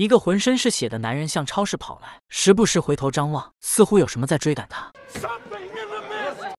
一个浑身是血的男人向超市跑来，时不时回头张望，似乎有什么在追赶他。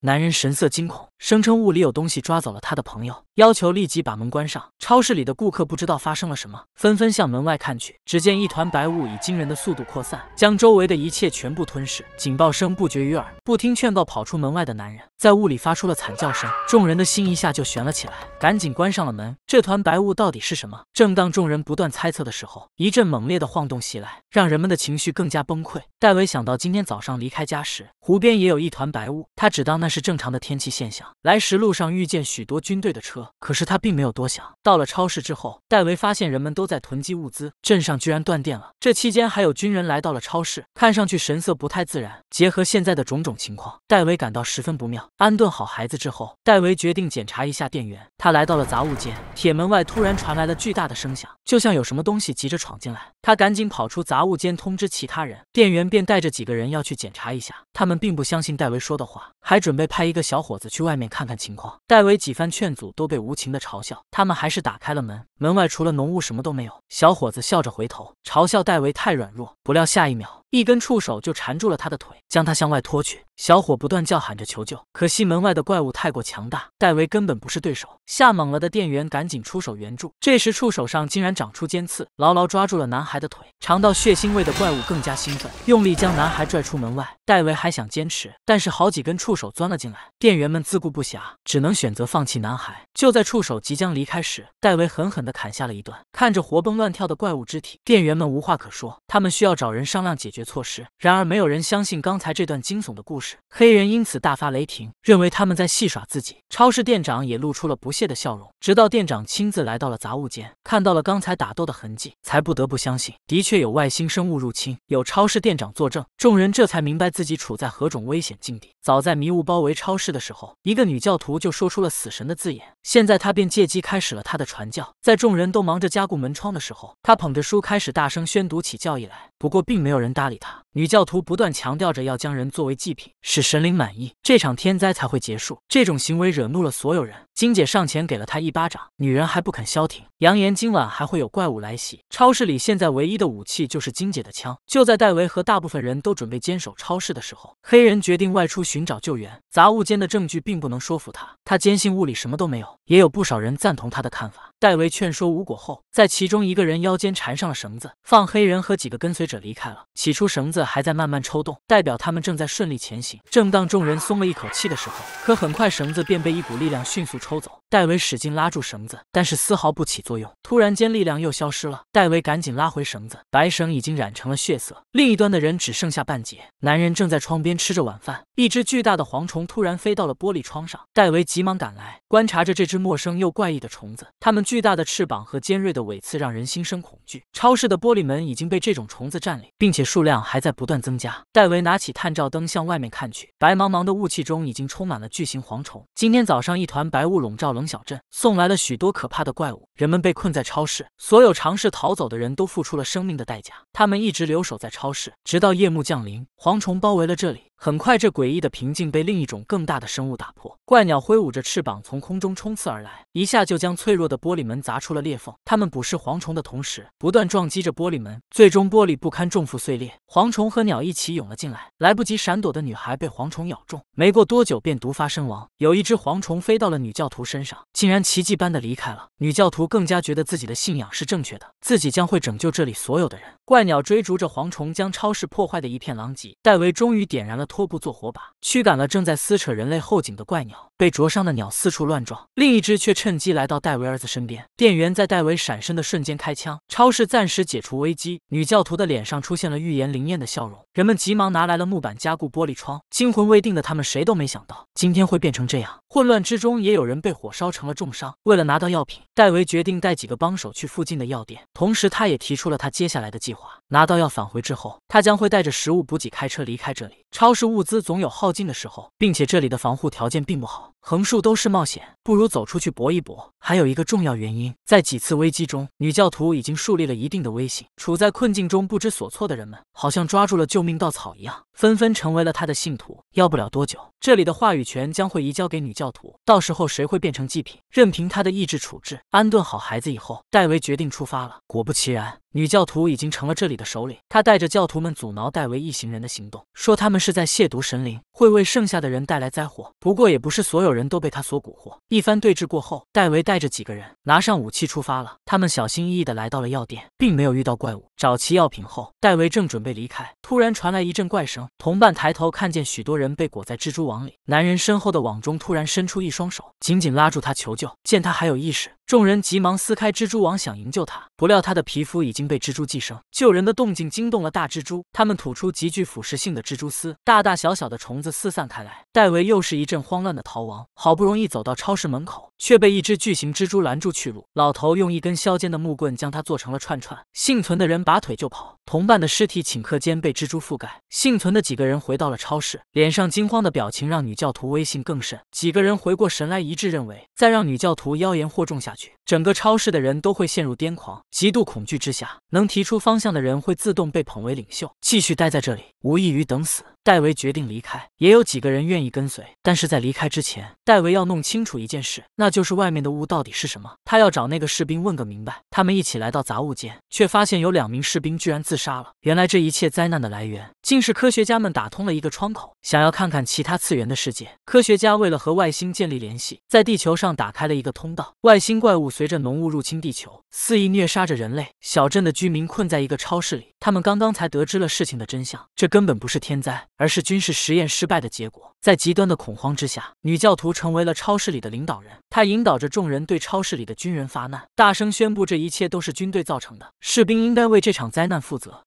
男人神色惊恐，声称屋里有东西抓走了他的朋友，要求立即把门关上。超市里的顾客不知道发生了什么，纷纷向门外看去。只见一团白雾以惊人的速度扩散，将周围的一切全部吞噬。警报声不绝于耳。不听劝告跑出门外的男人，在雾里发出了惨叫声。众人的心一下就悬了起来，赶紧关上了门。这团白雾到底是什么？正当众人不断猜测的时候，一阵猛烈的晃动袭来，让人们的情绪更加崩溃。戴维想到今天早上离开家时，湖边也有一团白雾，他只当那。是正常的天气现象。来时路上遇见许多军队的车，可是他并没有多想。到了超市之后，戴维发现人们都在囤积物资，镇上居然断电了。这期间还有军人来到了超市，看上去神色不太自然。结合现在的种种情况，戴维感到十分不妙。安顿好孩子之后，戴维决定检查一下电源。他来到了杂物间，铁门外突然传来了巨大的声响，就像有什么东西急着闯进来。他赶紧跑出杂物间，通知其他人。店员便带着几个人要去检查一下。他们并不相信戴维说的话。还准备派一个小伙子去外面看看情况。戴维几番劝阻都被无情的嘲笑，他们还是打开了门。门外除了浓雾什么都没有。小伙子笑着回头，嘲笑戴维太软弱。不料下一秒。一根触手就缠住了他的腿，将他向外拖去。小伙不断叫喊着求救，可惜门外的怪物太过强大，戴维根本不是对手。吓懵了的店员赶紧出手援助，这时触手上竟然长出尖刺，牢牢抓住了男孩的腿。尝到血腥味的怪物更加兴奋，用力将男孩拽出门外。戴维还想坚持，但是好几根触手钻了进来，店员们自顾不暇，只能选择放弃男孩。就在触手即将离开时，戴维狠狠地砍下了一段，看着活蹦乱跳的怪物肢体，店员们无话可说，他们需要找人商量解决。措施，然而没有人相信刚才这段惊悚的故事，黑人因此大发雷霆，认为他们在戏耍自己。超市店长也露出了不屑的笑容，直到店长亲自来到了杂物间，看到了刚才打斗的痕迹，才不得不相信，的确有外星生物入侵。有超市店长作证，众人这才明白自己处在何种危险境地。早在迷雾包围超市的时候，一个女教徒就说出了死神的字眼，现在她便借机开始了她的传教。在众人都忙着加固门窗的时候，她捧着书开始大声宣读起教义来。不过，并没有人搭。他女教徒不断强调着要将人作为祭品，使神灵满意，这场天灾才会结束。这种行为惹怒了所有人。金姐上前给了他一巴掌，女人还不肯消停，扬言今晚还会有怪物来袭。超市里现在唯一的武器就是金姐的枪。就在戴维和大部分人都准备坚守超市的时候，黑人决定外出寻找救援。杂物间的证据并不能说服他，他坚信屋里什么都没有。也有不少人赞同他的看法。戴维劝说无果后，在其中一个人腰间缠上了绳子，放黑人和几个跟随者离开了。起初。出绳子还在慢慢抽动，代表他们正在顺利前行。正当众人松了一口气的时候，可很快绳子便被一股力量迅速抽走。戴维使劲拉住绳子，但是丝毫不起作用。突然间，力量又消失了。戴维赶紧拉回绳子，白绳已经染成了血色，另一端的人只剩下半截。男人正在窗边吃着晚饭。一只巨大的蝗虫突然飞到了玻璃窗上，戴维急忙赶来，观察着这只陌生又怪异的虫子。它们巨大的翅膀和尖锐的尾刺让人心生恐惧。超市的玻璃门已经被这种虫子占领，并且数量还在不断增加。戴维拿起探照灯向外面看去，白茫茫的雾气中已经充满了巨型蝗虫。今天早上，一团白雾笼罩冷小镇，送来了许多可怕的怪物。人们被困在超市，所有尝试逃走的人都付出了生命的代价。他们一直留守在超市，直到夜幕降临，蝗虫包围了这里。很快，这诡异的平静被另一种更大的生物打破。怪鸟挥舞着翅膀从空中冲刺而来，一下就将脆弱的玻璃门砸出了裂缝。它们捕食蝗虫的同时，不断撞击着玻璃门，最终玻璃不堪重负碎裂。蝗虫和鸟一起涌了进来，来不及闪躲的女孩被蝗虫咬中，没过多久便毒发身亡。有一只蝗虫飞到了女教徒身上，竟然奇迹般的离开了。女教徒更加觉得自己的信仰是正确的，自己将会拯救这里所有的人。怪鸟追逐着蝗虫，将超市破坏的一片狼藉。戴维终于点燃了。拖布做火把，驱赶了正在撕扯人类后颈的怪鸟。被灼伤的鸟四处乱撞，另一只却趁机来到戴维儿子身边。店员在戴维闪身的瞬间开枪，超市暂时解除危机。女教徒的脸上出现了预言灵验的笑容。人们急忙拿来了木板加固玻璃窗，惊魂未定的他们谁都没想到今天会变成这样。混乱之中，也有人被火烧成了重伤。为了拿到药品，戴维决定带几个帮手去附近的药店，同时他也提出了他接下来的计划：拿到药返回之后，他将会带着食物补给开车离开这里。超市物资总有耗尽的时候，并且这里的防护条件并不好，横竖都是冒险，不如走出去搏一搏。还有一个重要原因，在几次危机中，女教徒已经树立了一定的威信，处在困境中不知所措的人们好像抓住了救。救命稻草一样，纷纷成为了他的信徒。要不了多久，这里的话语权将会移交给女教徒。到时候，谁会变成祭品，任凭他的意志处置。安顿好孩子以后，戴维决定出发了。果不其然。女教徒已经成了这里的首领，她带着教徒们阻挠戴维一行人的行动，说他们是在亵渎神灵，会为剩下的人带来灾祸。不过也不是所有人都被他所蛊惑。一番对峙过后，戴维带着几个人拿上武器出发了。他们小心翼翼地来到了药店，并没有遇到怪物。找齐药品后，戴维正准备离开，突然传来一阵怪声。同伴抬头看见许多人被裹在蜘蛛网里，男人身后的网中突然伸出一双手，紧紧拉住他求救。见他还有意识。众人急忙撕开蜘蛛网，想营救他，不料他的皮肤已经被蜘蛛寄生。救人的动静惊动了大蜘蛛，他们吐出极具腐蚀性的蜘蛛丝，大大小小的虫子四散开来。戴维又是一阵慌乱的逃亡，好不容易走到超市门口，却被一只巨型蜘蛛拦住去路。老头用一根削尖的木棍将它做成了串串。幸存的人拔腿就跑，同伴的尸体顷刻间被蜘蛛覆盖。幸存的几个人回到了超市，脸上惊慌的表情让女教徒威信更甚。几个人回过神来，一致认为再让女教徒妖言惑众下去。整个超市的人都会陷入癫狂、极度恐惧之下，能提出方向的人会自动被捧为领袖，继续待在这里无异于等死。戴维决定离开，也有几个人愿意跟随，但是在离开之前，戴维要弄清楚一件事，那就是外面的雾到底是什么。他要找那个士兵问个明白。他们一起来到杂物间，却发现有两名士兵居然自杀了。原来这一切灾难的来源，竟是科学家们打通了一个窗口，想要看看其他次元的世界。科学家为了和外星建立联系，在地球上打开了一个通道，外星怪物随着浓雾入侵地球。肆意虐杀着人类，小镇的居民困在一个超市里。他们刚刚才得知了事情的真相，这根本不是天灾，而是军事实验失败的结果。在极端的恐慌之下，女教徒成为了超市里的领导人。她引导着众人对超市里的军人发难，大声宣布这一切都是军队造成的，士兵应该为这场灾难负责。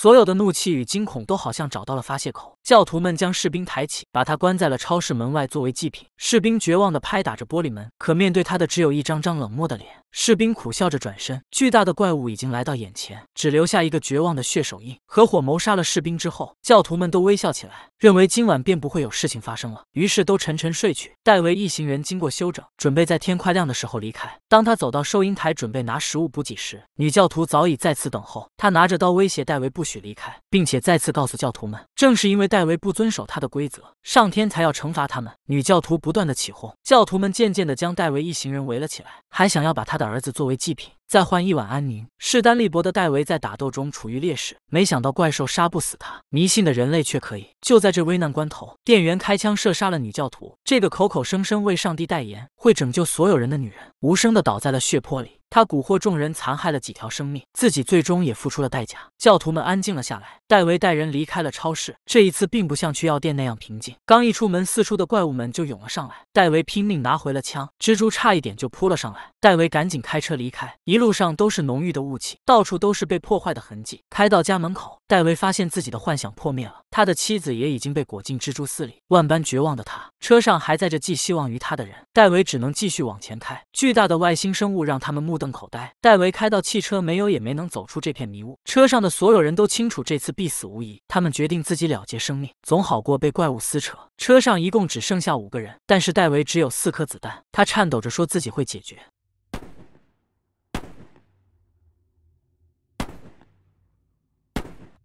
所有的怒气与惊恐都好像找到了发泄口，教徒们将士兵抬起，把他关在了超市门外作为祭品。士兵绝望地拍打着玻璃门，可面对他的只有一张张冷漠的脸。士兵苦笑着转身，巨大的怪物已经来到眼前，只留下一个绝望的血手印。合伙谋杀了士兵之后，教徒们都微笑起来，认为今晚便不会有事情发生了，于是都沉沉睡去。戴维一行人经过休整，准备在天快亮的时候离开。当他走到收银台准备拿食物补给时，女教徒早已在此等候。她拿着刀威胁戴维不许离开，并且再次告诉教徒们，正是因为戴维不遵守他的规则，上天才要惩罚他们。女教徒不断的起哄，教徒们渐渐的将戴维一行人围了起来，还想要把他的儿子作为祭品。再换一碗安宁。势单力薄的戴维在打斗中处于劣势，没想到怪兽杀不死他，迷信的人类却可以。就在这危难关头，店员开枪射杀了女教徒。这个口口声声为上帝代言、会拯救所有人的女人，无声的倒在了血泊里。她蛊惑众人，残害了几条生命，自己最终也付出了代价。教徒们安静了下来。戴维带人离开了超市。这一次并不像去药店那样平静。刚一出门，四处的怪物们就涌了上来。戴维拼命拿回了枪，蜘蛛差一点就扑了上来。戴维赶紧开车离开。一路上都是浓郁的雾气，到处都是被破坏的痕迹。开到家门口，戴维发现自己的幻想破灭了，他的妻子也已经被裹进蜘蛛丝里。万般绝望的他，车上还载着寄希望于他的人，戴维只能继续往前开。巨大的外星生物让他们目瞪口呆。戴维开到汽车没有，也没能走出这片迷雾。车上的所有人都清楚这次必死无疑，他们决定自己了结生命，总好过被怪物撕扯。车上一共只剩下五个人，但是戴维只有四颗子弹。他颤抖着说自己会解决。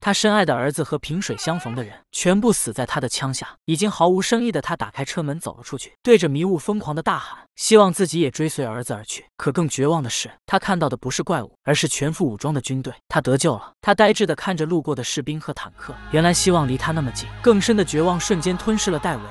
他深爱的儿子和平水相逢的人全部死在他的枪下，已经毫无生意的他打开车门走了出去，对着迷雾疯狂的大喊，希望自己也追随儿子而去。可更绝望的是，他看到的不是怪物，而是全副武装的军队。他得救了。他呆滞的看着路过的士兵和坦克，原来希望离他那么近。更深的绝望瞬间吞噬了戴维。